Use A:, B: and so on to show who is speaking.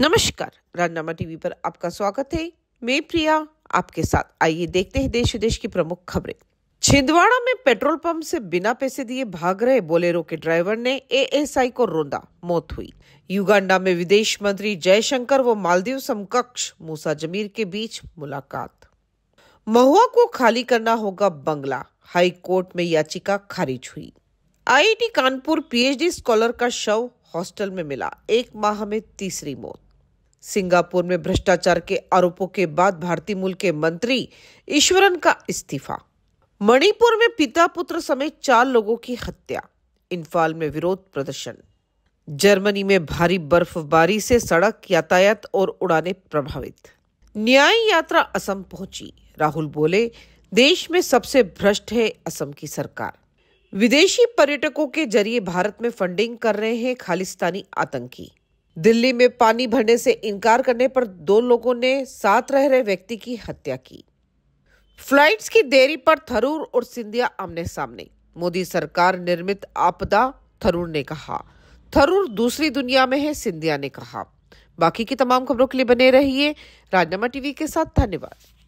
A: नमस्कार राजनामा टीवी पर आपका स्वागत है मैं प्रिया आपके साथ आइए देखते हैं देश विदेश की प्रमुख खबरें छिंदवाड़ा में पेट्रोल पंप से बिना पैसे दिए भाग रहे बोलेरो के ड्राइवर ने एएसआई को रोंदा मौत हुई युगांडा में विदेश मंत्री जयशंकर व मालदीव समकक्ष मूसा जमीर के बीच मुलाकात महुआ को खाली करना होगा बंगला हाई कोर्ट में याचिका खारिज हुई आईआईटी कानपुर पीएचडी स्कॉलर का शव हॉस्टल में मिला एक माह में तीसरी मौत सिंगापुर में भ्रष्टाचार के आरोपों के बाद भारतीय मूल के मंत्री ईश्वरन का इस्तीफा मणिपुर में पिता पुत्र समेत चार लोगों की हत्या इंफाल में विरोध प्रदर्शन जर्मनी में भारी बर्फबारी से सड़क यातायात और उड़ाने प्रभावित न्याय यात्रा असम पहुंची राहुल बोले देश में सबसे भ्रष्ट है असम की सरकार विदेशी पर्यटकों के जरिए भारत में फंडिंग कर रहे हैं खालिस्तानी आतंकी दिल्ली में पानी भरने से इनकार करने पर दो लोगों ने साथ रह रहे व्यक्ति की हत्या की फ्लाइट्स की देरी पर थरूर और सिंधिया आमने सामने मोदी सरकार निर्मित आपदा थरूर ने कहा थरूर दूसरी दुनिया में है सिंधिया ने कहा बाकी की तमाम खबरों के लिए बने रहिए राजनामा टीवी के साथ धन्यवाद